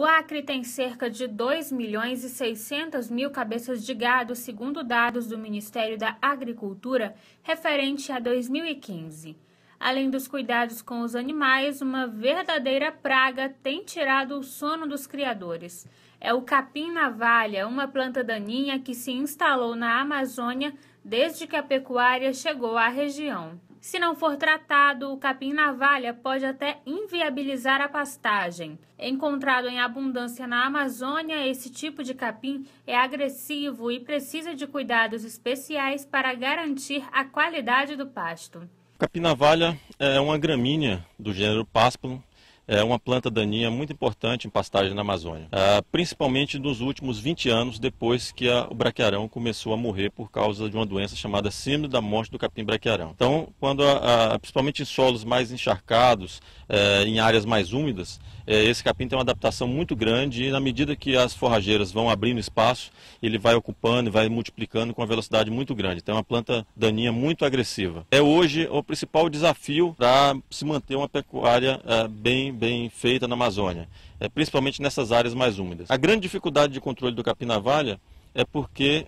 O Acre tem cerca de 2 milhões e 600 mil cabeças de gado, segundo dados do Ministério da Agricultura, referente a 2015. Além dos cuidados com os animais, uma verdadeira praga tem tirado o sono dos criadores. É o capim-navalha, uma planta daninha que se instalou na Amazônia desde que a pecuária chegou à região. Se não for tratado, o capim-navalha pode até inviabilizar a pastagem. Encontrado em abundância na Amazônia, esse tipo de capim é agressivo e precisa de cuidados especiais para garantir a qualidade do pasto. Capim-navalha é uma gramínea do gênero Paspalum é uma planta daninha muito importante em pastagem na Amazônia, ah, principalmente nos últimos 20 anos depois que o braquiarão começou a morrer por causa de uma doença chamada síndrome da morte do capim braquiarão. Então, quando principalmente em solos mais encharcados, é, em áreas mais úmidas, é, esse capim tem uma adaptação muito grande e na medida que as forrageiras vão abrindo espaço, ele vai ocupando e vai multiplicando com uma velocidade muito grande. Então, é uma planta daninha muito agressiva. É hoje o principal desafio para se manter uma pecuária é, bem bem feita na Amazônia, é, principalmente nessas áreas mais úmidas. A grande dificuldade de controle do capim-navalha é porque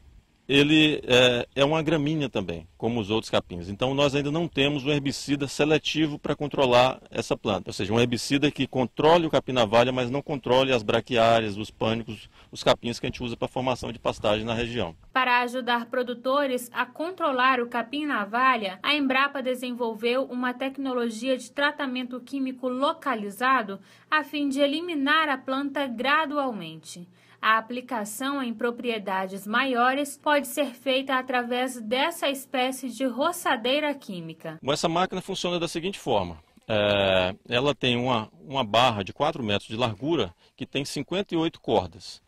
ele é, é, uma gramínea também, como os outros capins. Então nós ainda não temos um herbicida seletivo para controlar essa planta, ou seja, um herbicida que controle o capim navalha, mas não controle as braquiárias, os pânicos, os capins que a gente usa para formação de pastagem na região. Para ajudar produtores a controlar o capim navalha, a Embrapa desenvolveu uma tecnologia de tratamento químico localizado a fim de eliminar a planta gradualmente. A aplicação em propriedades maiores pode ser feita através dessa espécie de roçadeira química. Essa máquina funciona da seguinte forma. É, ela tem uma, uma barra de 4 metros de largura que tem 58 cordas.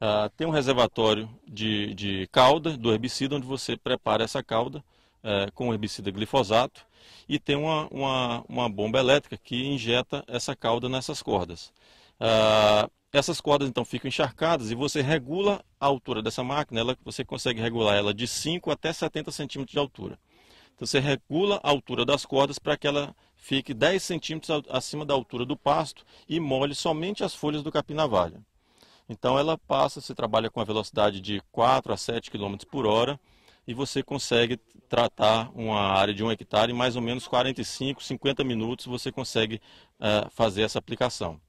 Uh, tem um reservatório de, de cauda do herbicida, onde você prepara essa cauda uh, com herbicida glifosato e tem uma, uma, uma, bomba elétrica que injeta essa cauda nessas cordas. Ah, essas cordas então ficam encharcadas e você regula a altura dessa máquina, ela, você consegue regular ela de 5 até 70 centímetros de altura. Então você regula a altura das cordas para que ela fique 10 centímetros acima da altura do pasto e molhe somente as folhas do capim-navalha. Então ela passa, você trabalha com a velocidade de 4 a 7 km por hora e você consegue tratar uma área de um hectare em mais ou menos 45, 50 minutos você consegue uh, fazer essa aplicação.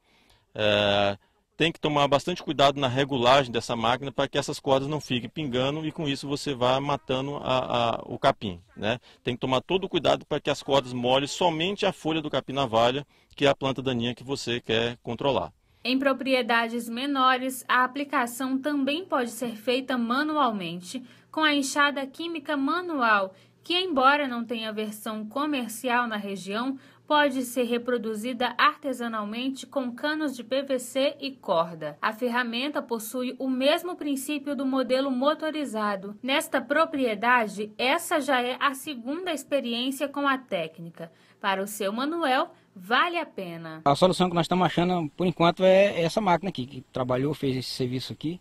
Uh, tem que tomar bastante cuidado na regulagem dessa máquina para que essas cordas não fiquem pingando e com isso você vá matando a, a, o capim. Né? Tem que tomar todo o cuidado para que as cordas molhem somente a folha do capim na valha, que é a planta daninha que você quer controlar. Em propriedades menores, a aplicação também pode ser feita manualmente, com a enxada química manual, que, embora não tenha versão comercial na região, pode ser reproduzida artesanalmente com canos de PVC e corda. A ferramenta possui o mesmo princípio do modelo motorizado. Nesta propriedade, essa já é a segunda experiência com a técnica. Para o seu Manuel, vale a pena. A solução que nós estamos achando por enquanto é essa máquina aqui, que trabalhou, fez esse serviço aqui.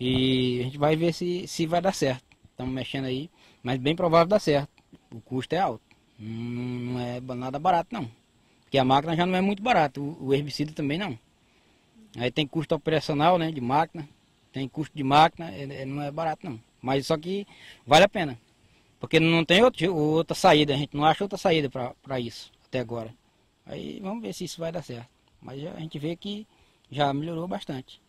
E a gente vai ver se, se vai dar certo. Estamos mexendo aí, mas bem provável dar certo. O custo é alto. Não, é nada barato não. Porque a máquina já não é muito barata, o, herbicida também não. Aí tem custo operacional, né, de máquina, tem custo de máquina, é, é, não é barato não. Mas só que vale a pena. Porque não tem outro, outra saída, a gente não acha outra saída para isso até agora. Aí vamos ver se isso vai dar certo. Mas a gente vê que já melhorou bastante.